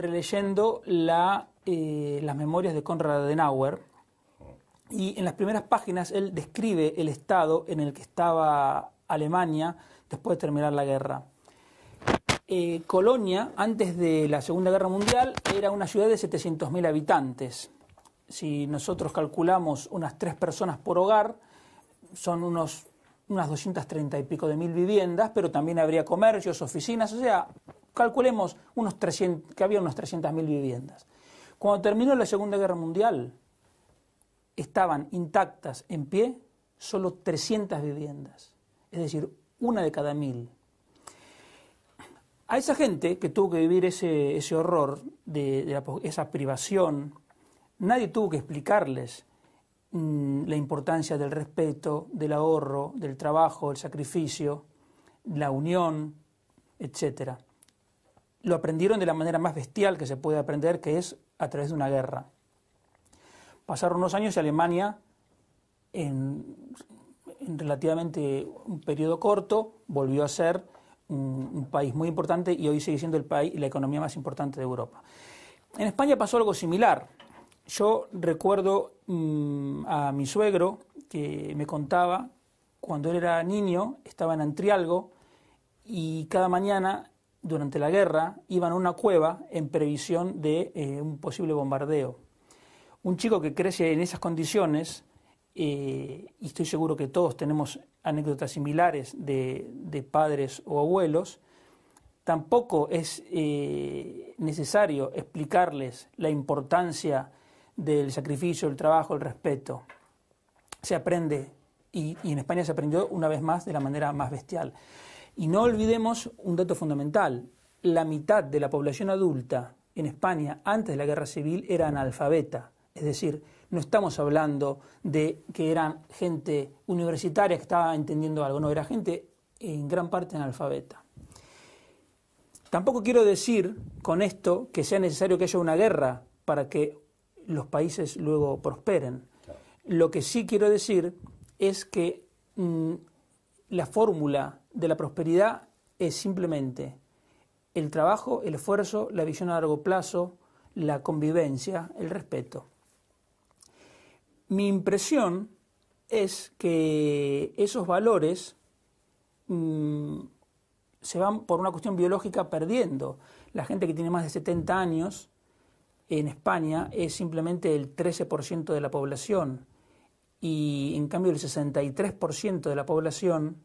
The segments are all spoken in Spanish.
releyendo eh, las memorias de Konrad Adenauer y en las primeras páginas él describe el estado en el que estaba Alemania después de terminar la guerra. Eh, Colonia, antes de la Segunda Guerra Mundial, era una ciudad de 700.000 habitantes. Si nosotros calculamos unas tres personas por hogar, son unos, unas 230 y pico de mil viviendas, pero también habría comercios, oficinas, o sea, calculemos unos que había unas 300.000 viviendas. Cuando terminó la Segunda Guerra Mundial, estaban intactas en pie solo 300 viviendas, es decir, una de cada mil. A esa gente que tuvo que vivir ese, horror, de, esa privación, nadie tuvo que explicarles mm, la importancia del respeto, del ahorro, del trabajo, el sacrificio, la unión, etcétera lo aprendieron de la manera más bestial que se puede aprender, que es a través de una guerra. Pasaron unos años y Alemania, en, relativamente un periodo corto, volvió a ser un, país muy importante y hoy sigue siendo el país, la economía más importante de Europa. En España pasó algo similar. Yo recuerdo mm, a mi suegro que me contaba, cuando él era niño, estaba en Antrialgo y cada mañana durante la guerra iban a una cueva en previsión de eh, un posible bombardeo. Un chico que crece en esas condiciones, eh, y estoy seguro que todos tenemos anécdotas similares de, padres o abuelos, tampoco es eh, necesario explicarles la importancia del sacrificio, el trabajo, el respeto. Se aprende, y en España se aprendió una vez más de la manera más bestial. Y no olvidemos un dato fundamental, la mitad de la población adulta en España antes de la guerra civil era analfabeta, es decir, no estamos hablando de que eran gente universitaria que estaba entendiendo algo, no, era gente en gran parte analfabeta. Tampoco quiero decir con esto que sea necesario que haya una guerra para que los países luego prosperen. Lo que sí quiero decir es que mm, la fórmula de la prosperidad es simplemente el trabajo, el esfuerzo, la visión a largo plazo, la convivencia, el respeto. Mi impresión es que esos valores mm, se van por una cuestión biológica perdiendo. La gente que tiene más de 70 años en España es simplemente el 13% de la población y en cambio el 63% de la población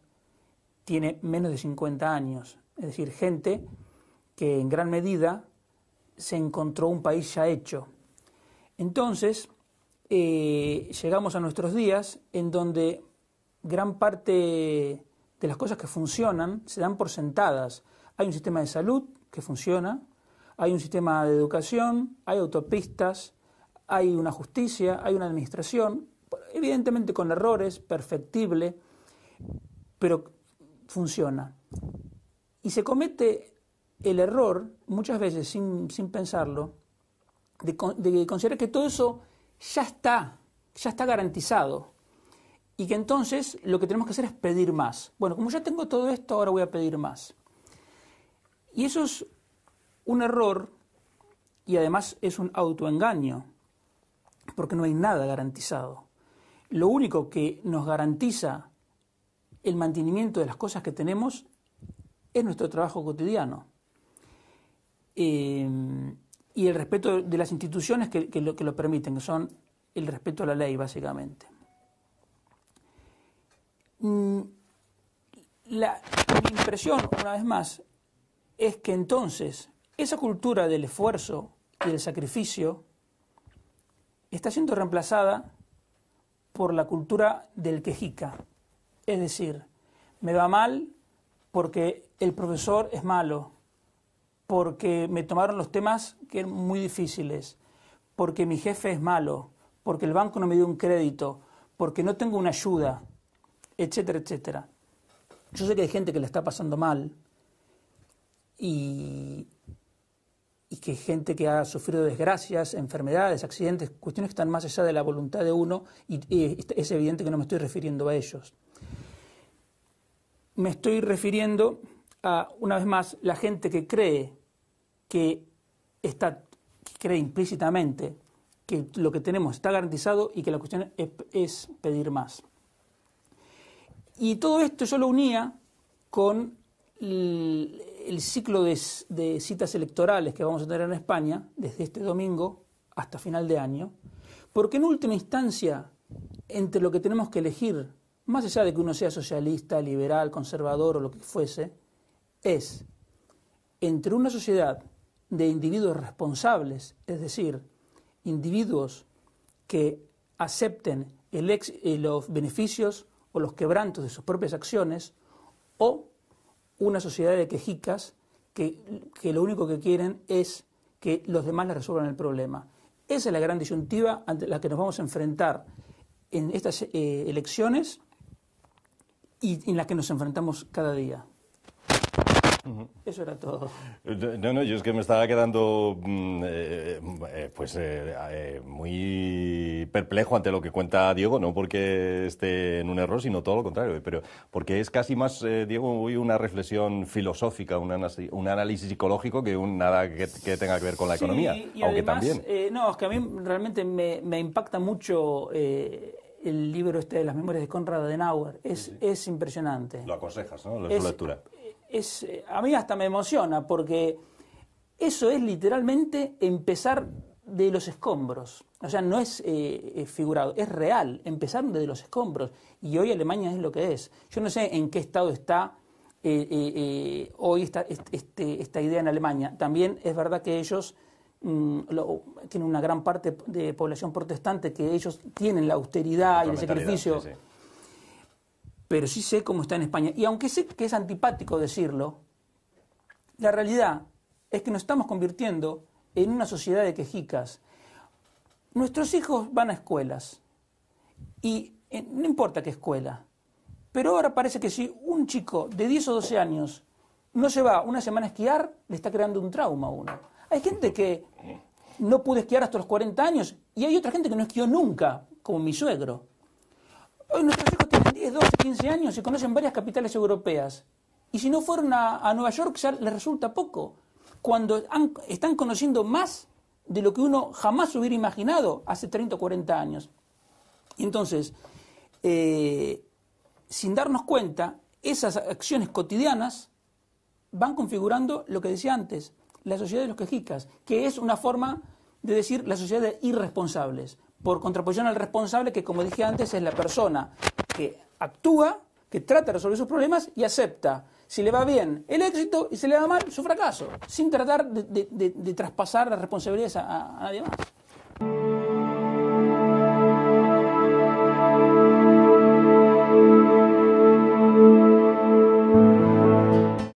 tiene menos de 50 años, es decir, gente que en gran medida se encontró un país ya hecho. Entonces, eh, llegamos a nuestros días en donde gran parte de las cosas que funcionan se dan por sentadas. Hay un sistema de salud que funciona, hay un sistema de educación, hay autopistas, hay una justicia, hay una administración, evidentemente con errores, perfectible, pero funciona. Y se comete el error, muchas veces sin, pensarlo, de, de, considerar que todo eso ya está, ya está garantizado. Y que entonces lo que tenemos que hacer es pedir más. Bueno, como ya tengo todo esto, ahora voy a pedir más. Y eso es un error y además es un autoengaño, porque no hay nada garantizado. Lo único que nos garantiza el mantenimiento de las cosas que tenemos es nuestro trabajo cotidiano. Eh, y el respeto de las instituciones que, lo, permiten, que son el respeto a la ley, básicamente. Mm, la, mi impresión, una vez más, es que entonces esa cultura del esfuerzo y del sacrificio está siendo reemplazada por la cultura del quejica. Es decir, me va mal porque el profesor es malo, porque me tomaron los temas que eran muy difíciles, porque mi jefe es malo, porque el banco no me dio un crédito, porque no tengo una ayuda, etcétera, etcétera. Yo sé que hay gente que le está pasando mal y, que hay gente que ha sufrido desgracias, enfermedades, accidentes, cuestiones que están más allá de la voluntad de uno y es evidente que no me estoy refiriendo a ellos me estoy refiriendo a, una vez más, la gente que cree que está, cree implícitamente que lo que tenemos está garantizado y que la cuestión es, pedir más. Y todo esto yo lo unía con el, ciclo de, citas electorales que vamos a tener en España desde este domingo hasta final de año, porque en última instancia, entre lo que tenemos que elegir más allá de que uno sea socialista, liberal, conservador o lo que fuese, es entre una sociedad de individuos responsables, es decir, individuos que acepten eh, los beneficios o los quebrantos de sus propias acciones, o una sociedad de quejicas que, lo único que quieren es que los demás les resuelvan el problema. Esa es la gran disyuntiva ante la que nos vamos a enfrentar en estas eh, elecciones y en la que nos enfrentamos cada día. Eso era todo. No, no, yo es que me estaba quedando mm, eh, eh, pues eh, muy perplejo ante lo que cuenta Diego, no porque esté en un error, sino todo lo contrario, pero porque es casi más, Diego, una reflexión filosófica, un, análisis, análisis psicológico que nada que, tenga que ver con la sí, economía, y aunque también. no, es que a mí realmente me, me impacta mucho el libro este de las memorias de Conrad Adenauer. Es, es impresionante. Lo aconsejas, ¿no? es, lectura. a mí hasta me emociona porque eso es literalmente empezar de los escombros. O sea, no es eh, eh, figurado, es real, empezar desde los escombros. Y hoy Alemania es lo que es. Yo no sé en qué estado está eh, hoy esta, este, este, esta idea en Alemania. También es verdad que ellos Mm, tiene una gran parte de población protestante que ellos tienen la austeridad y el sacrificio. Pero sí sé cómo está en España. Y aunque sé que es antipático decirlo, la realidad es que nos estamos convirtiendo en una sociedad de quejicas. Nuestros hijos van a escuelas. Y eh, no importa qué escuela. Pero ahora parece que si un chico de 10 o 12 años no se va una semana a esquiar, le está creando un trauma a uno. Hay gente que no pudo esquiar hasta los 40 años y hay otra gente que no esquió nunca, como mi suegro. Hoy nuestros hijos tienen 10, 12, 15 años y conocen varias capitales europeas. Y si no fueron a, Nueva York ya les resulta poco. Cuando están conociendo más de lo que uno jamás hubiera imaginado hace 30 o 40 años. entonces, eh, sin darnos cuenta, esas acciones cotidianas van configurando lo que decía antes, la sociedad de los quejicas, que es una forma de decir la sociedad de irresponsables, por contraposición al responsable que, como dije antes, es la persona que actúa, que trata de resolver sus problemas y acepta si le va bien el éxito y si le va mal su fracaso, sin tratar de, traspasar las responsabilidades a nadie más.